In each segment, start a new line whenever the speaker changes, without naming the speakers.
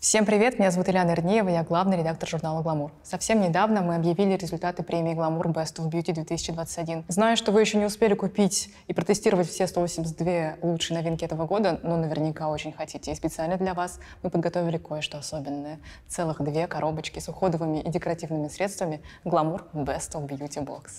Всем привет, меня зовут Ильяна Ирнеева, я главный редактор журнала «Гламур». Совсем недавно мы объявили результаты премии «Гламур Best of Beauty 2021». Знаю, что вы еще не успели купить и протестировать все 182 лучшие новинки этого года, но наверняка очень хотите. И специально для вас мы подготовили кое-что особенное. Целых две коробочки с уходовыми и декоративными средствами «Гламур Best of Beauty Box».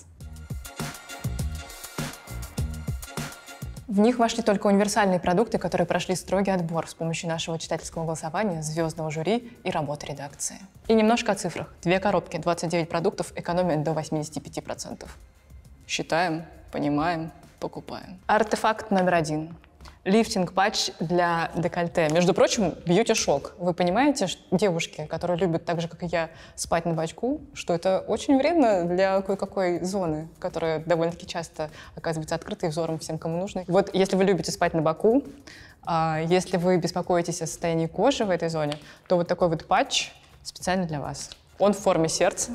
В них вошли только универсальные продукты, которые прошли строгий отбор с помощью нашего читательского голосования, звездного жюри и работы редакции. И немножко о цифрах. Две коробки, 29 продуктов, экономия до 85%. Считаем, понимаем, покупаем. Артефакт номер один лифтинг-патч для декольте. Между прочим, бьюти-шок. Вы понимаете, девушки, которые любят так же, как и я, спать на бачку, что это очень вредно для кое-какой зоны, которая довольно-таки часто оказывается открытой взором всем, кому нужно. Вот если вы любите спать на боку, а, если вы беспокоитесь о состоянии кожи в этой зоне, то вот такой вот патч специально для вас. Он в форме сердца,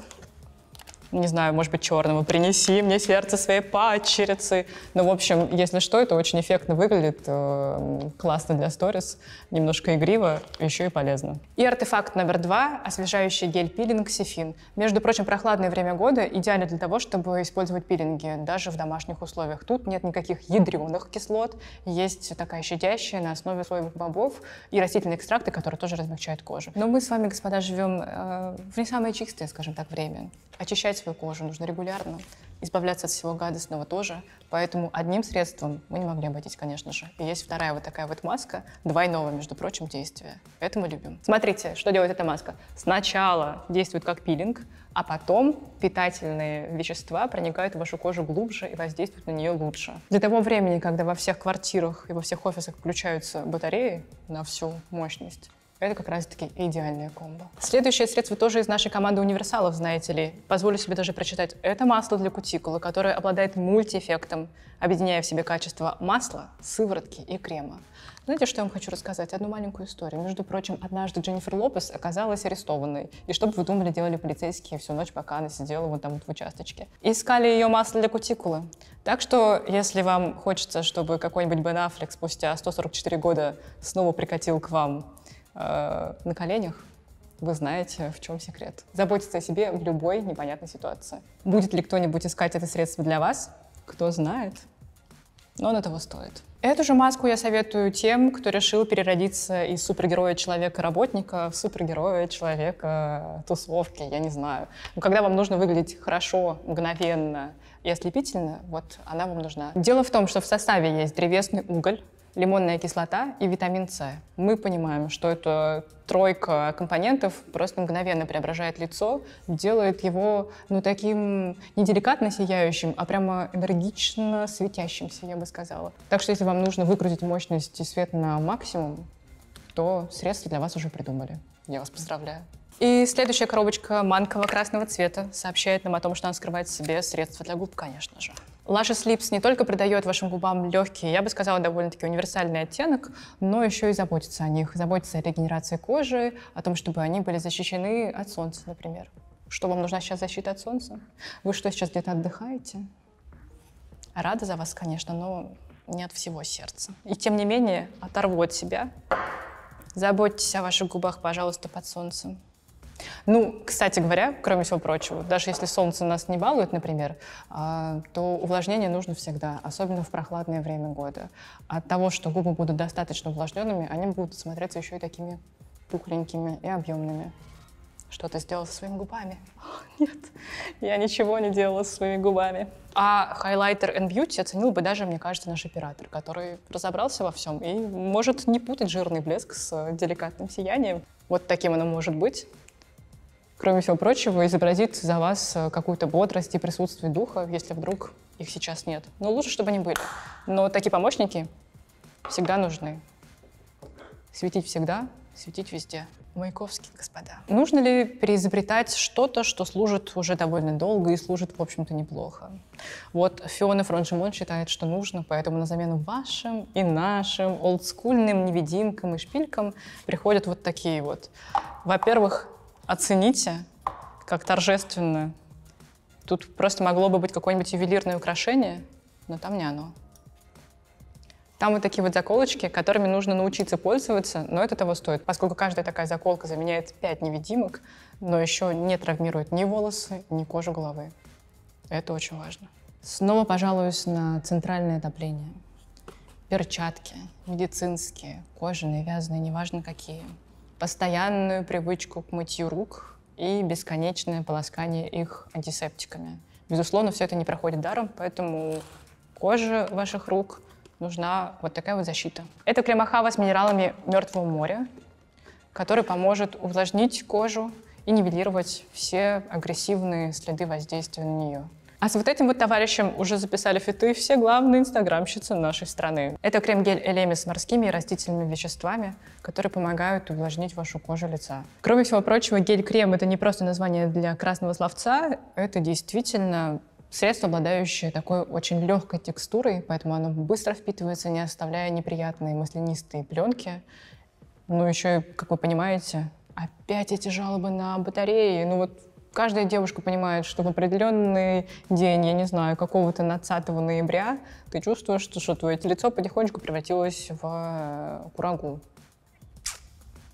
не знаю, может быть, черного, принеси мне сердце своей пачерицы. Ну, в общем, если что, это очень эффектно выглядит, э, классно для сторис, немножко игриво, еще и полезно. И артефакт номер два – освежающий гель-пилинг Сифин. Между прочим, прохладное время года идеально для того, чтобы использовать пилинги, даже в домашних условиях. Тут нет никаких ядреных кислот, есть такая щадящая на основе слоевых бобов и растительные экстракты, которые тоже размягчают кожу. Но мы с вами, господа, живем э, в не самое чистое, скажем так, время. Очищать свою кожу, нужно регулярно избавляться от всего гадостного тоже. Поэтому одним средством мы не могли обойтись, конечно же. И есть вторая вот такая вот маска, двойного, между прочим, действия. Это мы любим. Смотрите, что делает эта маска. Сначала действует как пилинг, а потом питательные вещества проникают в вашу кожу глубже и воздействуют на нее лучше. Для того времени, когда во всех квартирах и во всех офисах включаются батареи на всю мощность, это как раз-таки идеальная комбо. Следующее средство тоже из нашей команды универсалов, знаете ли. Позволю себе даже прочитать. Это масло для кутикулы, которое обладает мультиэффектом, объединяя в себе качество масла, сыворотки и крема. Знаете, что я вам хочу рассказать? Одну маленькую историю. Между прочим, однажды Дженнифер Лопес оказалась арестованной. И что бы вы думали, делали полицейские всю ночь, пока она сидела вот там вот в участочке. Искали ее масло для кутикулы. Так что, если вам хочется, чтобы какой-нибудь Бен Аффлек спустя 144 года снова прикатил к вам э, на коленях, вы знаете, в чем секрет. Заботиться о себе в любой непонятной ситуации. Будет ли кто-нибудь искать это средство для вас? Кто знает. Но он этого стоит. Эту же маску я советую тем, кто решил переродиться из супергероя-человека-работника в супергероя-человека-тусовки, я не знаю. Но когда вам нужно выглядеть хорошо, мгновенно и ослепительно, вот она вам нужна. Дело в том, что в составе есть древесный уголь, лимонная кислота и витамин С. Мы понимаем, что это тройка компонентов просто мгновенно преображает лицо, делает его, ну, таким не деликатно сияющим, а прямо энергично светящимся, я бы сказала. Так что если вам нужно выкрутить мощность и свет на максимум, то средства для вас уже придумали. Я вас поздравляю. И следующая коробочка манково-красного цвета сообщает нам о том, что она скрывает в себе средства для губ, конечно же. Лаша Слипс не только придает вашим губам легкий, я бы сказала, довольно-таки универсальный оттенок, но еще и заботится о них, заботится о регенерации кожи, о том, чтобы они были защищены от солнца, например. Что вам нужна сейчас защита от солнца? Вы что, сейчас где-то отдыхаете? Рада за вас, конечно, но не от всего сердца. И тем не менее, оторву от себя. Заботьтесь о ваших губах, пожалуйста, под солнцем. Ну, кстати говоря, кроме всего прочего, даже если солнце нас не балует, например, а, то увлажнение нужно всегда, особенно в прохладное время года. От того, что губы будут достаточно увлажненными, они будут смотреться еще и такими пухленькими и объемными. Что ты сделал со своими губами? нет, я ничего не делала со своими губами. А хайлайтер and beauty оценил бы даже, мне кажется, наш оператор, который разобрался во всем и может не путать жирный блеск с деликатным сиянием. Вот таким оно может быть кроме всего прочего, изобразит за вас э, какую-то бодрость и присутствие духа, если вдруг их сейчас нет. Но ну, лучше, чтобы они были. Но такие помощники всегда нужны. Светить всегда, светить везде. Маяковский, господа. Нужно ли переизобретать что-то, что служит уже довольно долго и служит, в общем-то, неплохо? Вот Фиона Фронжимон считает, что нужно, поэтому на замену вашим и нашим олдскульным невидимкам и шпилькам приходят вот такие вот. Во-первых, оцените как торжественную. Тут просто могло бы быть какое-нибудь ювелирное украшение, но там не оно. Там вот такие вот заколочки, которыми нужно научиться пользоваться, но это того стоит, поскольку каждая такая заколка заменяет 5 невидимок, но еще не травмирует ни волосы, ни кожу головы. Это очень важно. Снова пожалуюсь на центральное отопление. Перчатки, медицинские, кожаные, вязаные, неважно какие – постоянную привычку к мытью рук и бесконечное полоскание их антисептиками. Безусловно, все это не проходит даром, поэтому коже ваших рук нужна вот такая вот защита. Это кремахава с минералами Мертвого моря, который поможет увлажнить кожу и нивелировать все агрессивные следы воздействия на нее. А с вот этим вот товарищем уже записали фиты все главные инстаграмщицы нашей страны. Это крем-гель Элеми с морскими и растительными веществами, которые помогают увлажнить вашу кожу лица. Кроме всего прочего, гель-крем — это не просто название для красного словца, это действительно средство, обладающее такой очень легкой текстурой, поэтому оно быстро впитывается, не оставляя неприятные маслянистые пленки. Ну, еще, как вы понимаете, опять эти жалобы на батареи. Ну вот каждая девушка понимает, что в определенный день, я не знаю, какого-то 20 ноября, ты чувствуешь, что, что твое лицо потихонечку превратилось в э, курагу.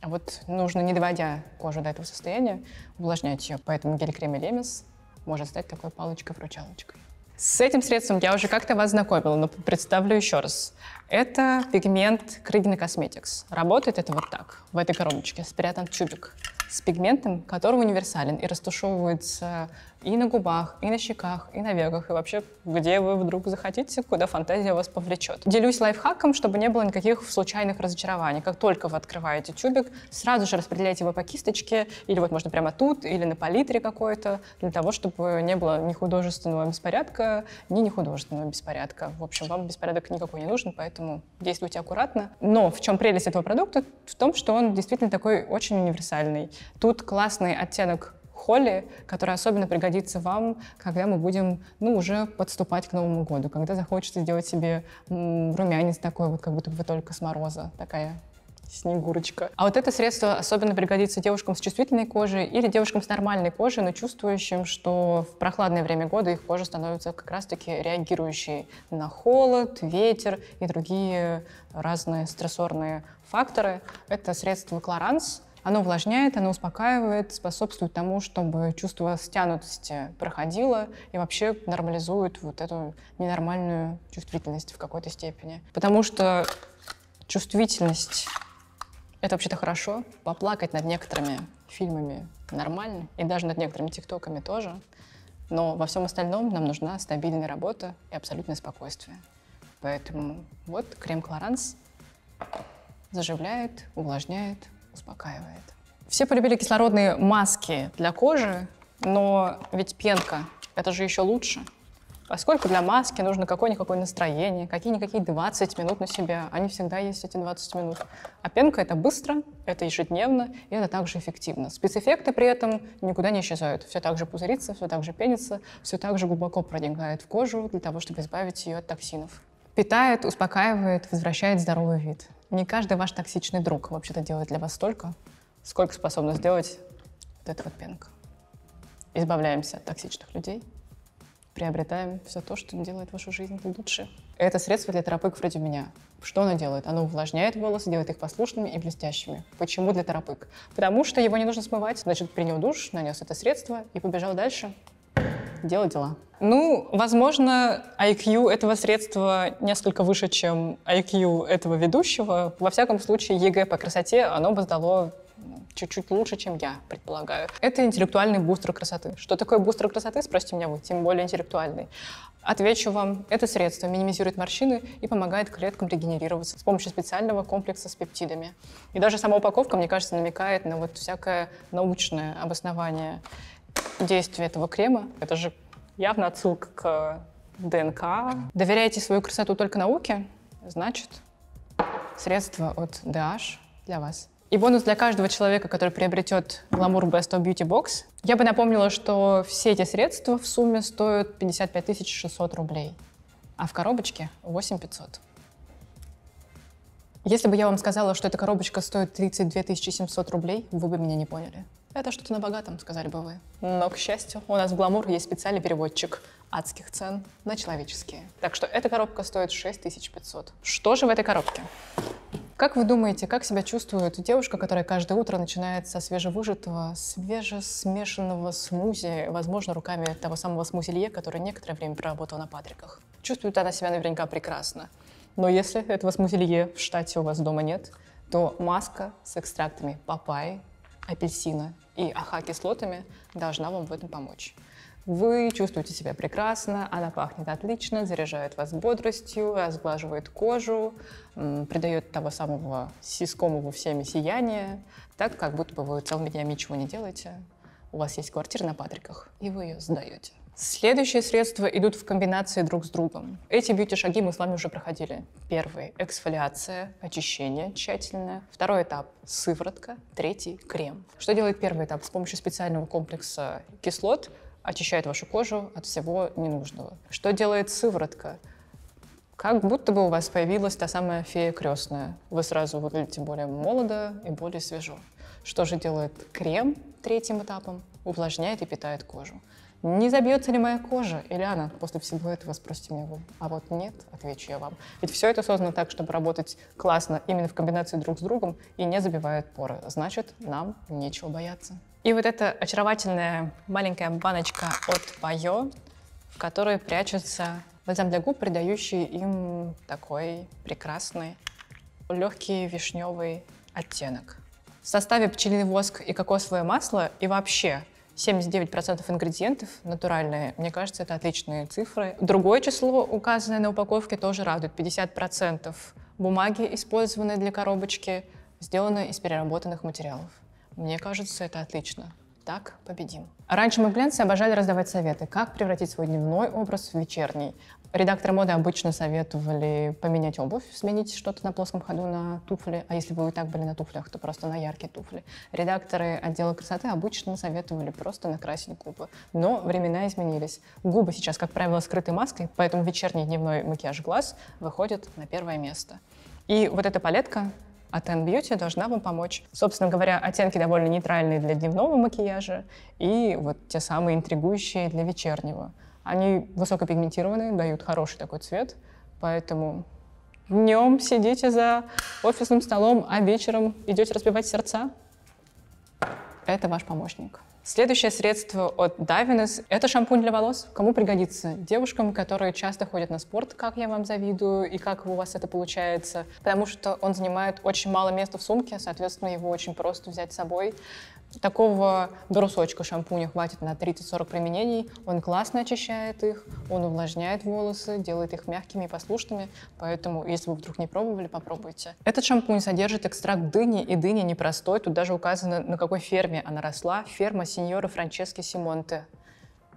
А вот нужно, не доводя кожу до этого состояния, увлажнять ее. Поэтому гель-крем Лемис может стать такой палочкой-вручалочкой. С этим средством я уже как-то вас знакомила, но представлю еще раз. Это пигмент Крыгина Cosmetics. Работает это вот так. В этой коробочке спрятан тюбик с пигментом, который универсален и растушевывается и на губах, и на щеках, и на веках, и вообще где вы вдруг захотите, куда фантазия вас повлечет. Делюсь лайфхаком, чтобы не было никаких случайных разочарований. Как только вы открываете тюбик, сразу же распределяйте его по кисточке, или вот можно прямо тут, или на палитре какой-то, для того, чтобы не было ни художественного беспорядка, ни нехудожественного беспорядка. В общем, вам беспорядок никакой не нужен, поэтому поэтому действуйте аккуратно. Но в чем прелесть этого продукта? В том, что он действительно такой очень универсальный. Тут классный оттенок холли, который особенно пригодится вам, когда мы будем, ну, уже подступать к Новому году, когда захочется сделать себе румянец такой, вот как будто бы вы только с мороза, такая Снегурочка. А вот это средство особенно пригодится девушкам с чувствительной кожей или девушкам с нормальной кожей, но чувствующим, что в прохладное время года их кожа становится как раз-таки реагирующей на холод, ветер и другие разные стрессорные факторы. Это средство Клоранс. Оно увлажняет, оно успокаивает, способствует тому, чтобы чувство стянутости проходило и вообще нормализует вот эту ненормальную чувствительность в какой-то степени. Потому что чувствительность это вообще-то хорошо. Поплакать над некоторыми фильмами нормально, и даже над некоторыми тиктоками тоже. Но во всем остальном нам нужна стабильная работа и абсолютное спокойствие. Поэтому вот крем Клоранс заживляет, увлажняет, успокаивает. Все полюбили кислородные маски для кожи, но ведь пенка – это же еще лучше – Поскольку а для маски нужно какое-никакое настроение, какие-никакие 20 минут на себя, а они всегда есть эти 20 минут. А пенка — это быстро, это ежедневно, и это также эффективно. Спецэффекты при этом никуда не исчезают. Все так же пузырится, все так же пенится, все так же глубоко проникает в кожу для того, чтобы избавить ее от токсинов. Питает, успокаивает, возвращает здоровый вид. Не каждый ваш токсичный друг вообще-то делает для вас столько, сколько способна сделать вот эта вот пенка. Избавляемся от токсичных людей — приобретаем все то, что делает вашу жизнь лучше. Это средство для терапевтов вроде меня. Что оно делает? Оно увлажняет волосы, делает их послушными и блестящими. Почему для терапик? Потому что его не нужно смывать. Значит, принял душ, нанес это средство и побежал дальше делать дела. Ну, возможно, IQ этого средства несколько выше, чем IQ этого ведущего. Во всяком случае, ЕГЭ по красоте оно бы сдало ну, чуть-чуть лучше, чем я, предполагаю. Это интеллектуальный бустер красоты. Что такое бустер красоты, спросите меня вы, тем более интеллектуальный. Отвечу вам, это средство минимизирует морщины и помогает клеткам регенерироваться с помощью специального комплекса с пептидами. И даже сама упаковка, мне кажется, намекает на вот всякое научное обоснование действия этого крема. Это же явно отсылка к ДНК. Доверяете свою красоту только науке, значит, средство от DH для вас и бонус для каждого человека, который приобретет Glamour Best of Beauty Box. Я бы напомнила, что все эти средства в сумме стоят 55 600 рублей, а в коробочке 8 500. Если бы я вам сказала, что эта коробочка стоит 32 700 рублей, вы бы меня не поняли. Это что-то на богатом, сказали бы вы. Но, к счастью, у нас в Glamour есть специальный переводчик адских цен на человеческие. Так что эта коробка стоит 6500. Что же в этой коробке? Как вы думаете, как себя чувствует девушка, которая каждое утро начинает со свежевыжатого, свежесмешанного смузи, возможно, руками того самого смузелье, который некоторое время проработал на Патриках? Чувствует она себя наверняка прекрасно. Но если этого смузелье в штате у вас дома нет, то маска с экстрактами папайи, апельсина и аха-кислотами должна вам в этом помочь. Вы чувствуете себя прекрасно, она пахнет отлично, заряжает вас бодростью, разглаживает кожу, придает того самого сискомого всеми сияния, так как будто бы вы целыми днями ничего не делаете. У вас есть квартира на Патриках, и вы ее сдаете. Следующие средства идут в комбинации друг с другом. Эти бьюти-шаги мы с вами уже проходили. Первый – эксфолиация, очищение тщательное. Второй этап – сыворотка. Третий – крем. Что делает первый этап? С помощью специального комплекса кислот очищает вашу кожу от всего ненужного. Что делает сыворотка? Как будто бы у вас появилась та самая фея крестная. Вы сразу выглядите более молодо и более свежо. Что же делает крем третьим этапом? Увлажняет и питает кожу. Не забьется ли моя кожа, или она? После всего этого спросите меня вы. А вот нет, отвечу я вам. Ведь все это создано так, чтобы работать классно именно в комбинации друг с другом и не забивает поры. Значит, нам нечего бояться. И вот эта очаровательная маленькая баночка от Байо, в которой прячется бальзам для губ, придающий им такой прекрасный, легкий вишневый оттенок. В составе пчелиный воск и кокосовое масло и вообще 79% ингредиентов натуральные. Мне кажется, это отличные цифры. Другое число, указанное на упаковке, тоже радует. 50% бумаги, использованной для коробочки, сделаны из переработанных материалов. Мне кажется, это отлично. Так победим. Раньше мы пленцы обожали раздавать советы, как превратить свой дневной образ в вечерний. Редакторы моды обычно советовали поменять обувь, сменить что-то на плоском ходу на туфли, а если вы и так были на туфлях, то просто на яркие туфли. Редакторы отдела красоты обычно советовали просто накрасить губы. Но времена изменились. Губы сейчас, как правило, скрыты маской, поэтому вечерний дневной макияж глаз выходит на первое место. И вот эта палетка а Ten Beauty должна вам помочь. Собственно говоря, оттенки довольно нейтральные для дневного макияжа и вот те самые интригующие для вечернего. Они высокопигментированные, дают хороший такой цвет, поэтому днем сидите за офисным столом, а вечером идете разбивать сердца. Это ваш помощник. Следующее средство от Davines – это шампунь для волос. Кому пригодится? Девушкам, которые часто ходят на спорт, как я вам завидую и как у вас это получается. Потому что он занимает очень мало места в сумке, соответственно, его очень просто взять с собой. Такого брусочка шампуня хватит на 30-40 применений. Он классно очищает их, он увлажняет волосы, делает их мягкими и послушными. Поэтому, если вы вдруг не пробовали, попробуйте. Этот шампунь содержит экстракт дыни, и дыня непростой. Тут даже указано, на какой ферме она росла. Ферма сеньора Франчески Симонте.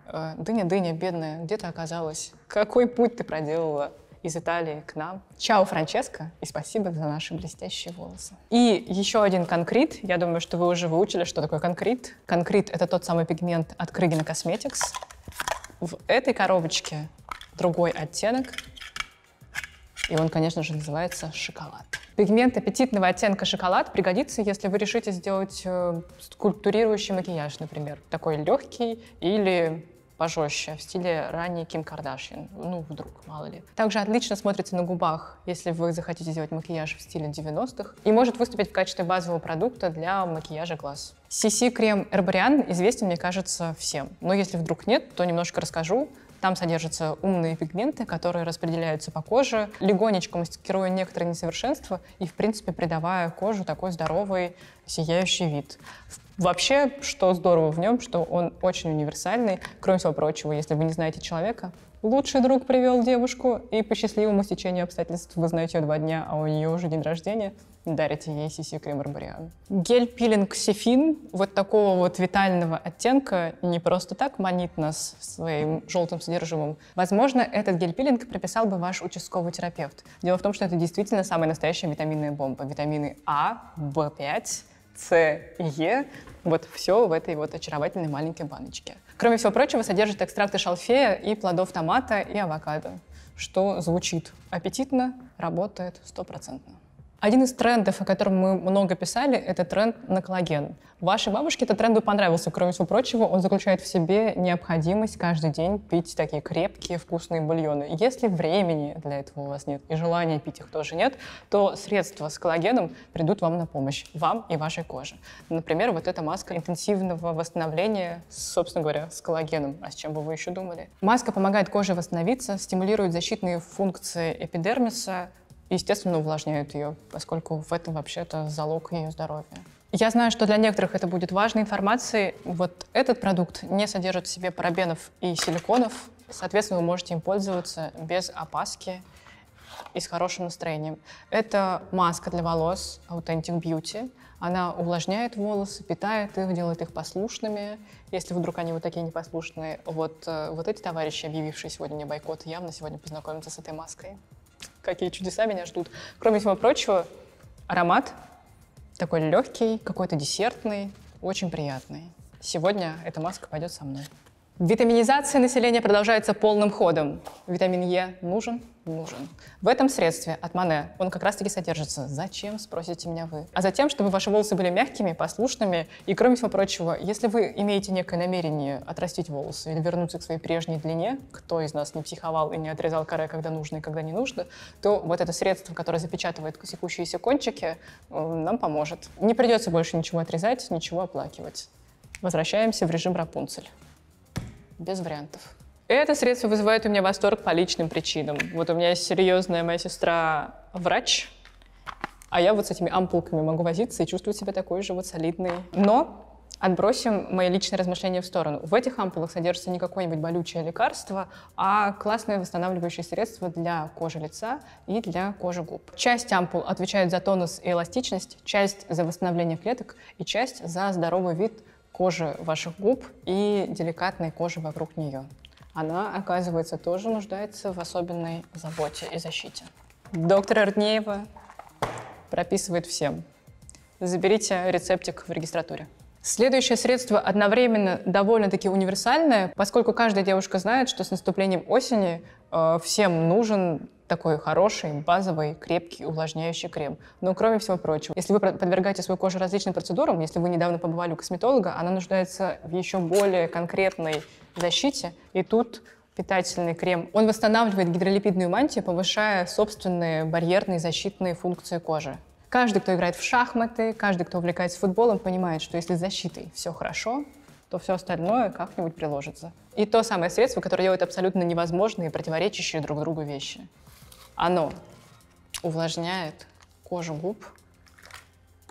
Э, дыня, дыня, бедная, где ты оказалась? Какой путь ты проделала? из Италии к нам. Чао, Франческо, и спасибо за наши блестящие волосы. И еще один конкрет. Я думаю, что вы уже выучили, что такое конкрет. Конкрет — это тот самый пигмент от Крыгина Косметикс. В этой коробочке другой оттенок. И он, конечно же, называется шоколад. Пигмент аппетитного оттенка шоколад пригодится, если вы решите сделать э, скульптурирующий макияж, например. Такой легкий или пожестче, в стиле ранней Ким Кардашьян. Ну, вдруг, мало ли. Также отлично смотрится на губах, если вы захотите сделать макияж в стиле 90-х. И может выступить в качестве базового продукта для макияжа глаз. CC-крем Herbarian известен, мне кажется, всем. Но если вдруг нет, то немножко расскажу. Там содержатся умные пигменты, которые распределяются по коже, легонечко маскируя некоторые несовершенства и, в принципе, придавая коже такой здоровый, сияющий вид. Вообще, что здорово в нем, что он очень универсальный. Кроме всего прочего, если вы не знаете человека, Лучший друг привел девушку, и по счастливому стечению обстоятельств вы знаете два дня, а у нее уже день рождения, дарите ей CC крем Барбариан. Гель-пилинг Сефин вот такого вот витального оттенка не просто так манит нас своим желтым содержимым. Возможно, этот гель-пилинг прописал бы ваш участковый терапевт. Дело в том, что это действительно самая настоящая витаминная бомба. Витамины А, В5, с Е. Вот все в этой вот очаровательной маленькой баночке. Кроме всего прочего, содержит экстракты шалфея и плодов томата и авокадо, что звучит аппетитно, работает стопроцентно. Один из трендов, о котором мы много писали, это тренд на коллаген. Вашей бабушке этот тренд бы понравился. Кроме всего прочего, он заключает в себе необходимость каждый день пить такие крепкие вкусные бульоны. Если времени для этого у вас нет и желания пить их тоже нет, то средства с коллагеном придут вам на помощь, вам и вашей коже. Например, вот эта маска интенсивного восстановления, собственно говоря, с коллагеном. А с чем бы вы еще думали? Маска помогает коже восстановиться, стимулирует защитные функции эпидермиса, естественно, увлажняют ее, поскольку в этом вообще-то залог ее здоровья. Я знаю, что для некоторых это будет важной информацией. Вот этот продукт не содержит в себе парабенов и силиконов. Соответственно, вы можете им пользоваться без опаски и с хорошим настроением. Это маска для волос Authentic Beauty. Она увлажняет волосы, питает их, делает их послушными. Если вдруг они вот такие непослушные, вот, э, вот эти товарищи, объявившие сегодня мне бойкот, явно сегодня познакомятся с этой маской какие чудеса меня ждут. Кроме всего прочего, аромат такой легкий, какой-то десертный, очень приятный. Сегодня эта маска пойдет со мной. Витаминизация населения продолжается полным ходом. Витамин Е нужен? Нужен. В этом средстве от Мане он как раз-таки содержится. Зачем, спросите меня вы? А затем, чтобы ваши волосы были мягкими, послушными. И кроме всего прочего, если вы имеете некое намерение отрастить волосы или вернуться к своей прежней длине, кто из нас не психовал и не отрезал коры, когда нужно и когда не нужно, то вот это средство, которое запечатывает секущиеся кончики, э, нам поможет. Не придется больше ничего отрезать, ничего оплакивать. Возвращаемся в режим Рапунцель без вариантов. Это средство вызывает у меня восторг по личным причинам. Вот у меня есть серьезная моя сестра врач, а я вот с этими ампулками могу возиться и чувствовать себя такой же вот солидной. Но отбросим мои личные размышления в сторону. В этих ампулах содержится не какое-нибудь болючее лекарство, а классное восстанавливающее средство для кожи лица и для кожи губ. Часть ампул отвечает за тонус и эластичность, часть за восстановление клеток и часть за здоровый вид кожи ваших губ и деликатной кожи вокруг нее. Она, оказывается, тоже нуждается в особенной заботе и защите. Доктор Артнеева прописывает всем. Заберите рецептик в регистратуре. Следующее средство одновременно довольно-таки универсальное, поскольку каждая девушка знает, что с наступлением осени Э, всем нужен такой хороший, базовый, крепкий, увлажняющий крем. Но кроме всего прочего, если вы подвергаете свою кожу различным процедурам, если вы недавно побывали у косметолога, она нуждается в еще более конкретной защите. И тут питательный крем. Он восстанавливает гидролипидную мантию, повышая собственные барьерные защитные функции кожи. Каждый, кто играет в шахматы, каждый, кто увлекается футболом, понимает, что если с защитой все хорошо, то все остальное как-нибудь приложится. И то самое средство, которое делает абсолютно невозможные, противоречащие друг другу вещи. Оно увлажняет кожу губ,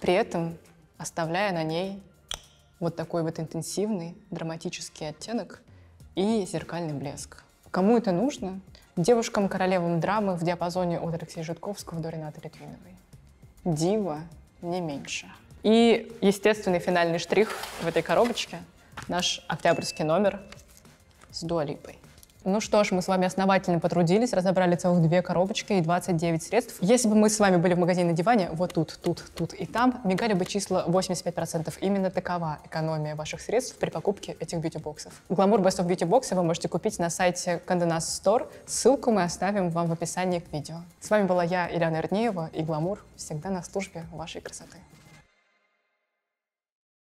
при этом оставляя на ней вот такой вот интенсивный драматический оттенок и зеркальный блеск. Кому это нужно? Девушкам-королевам драмы в диапазоне от Алексея Житковского до Ренаты Литвиновой. Дива не меньше. И естественный финальный штрих в этой коробочке – наш октябрьский номер с Дуалипой. Ну что ж, мы с вами основательно потрудились, разобрали целых две коробочки и 29 средств. Если бы мы с вами были в магазине на диване, вот тут, тут, тут и там, мигали бы числа 85%. Именно такова экономия ваших средств при покупке этих бьюти-боксов. Гламур Best of Beauty Box вы можете купить на сайте Condenas Store. Ссылку мы оставим вам в описании к видео. С вами была я, Ильяна Ирнеева, и Гламур всегда на службе вашей красоты.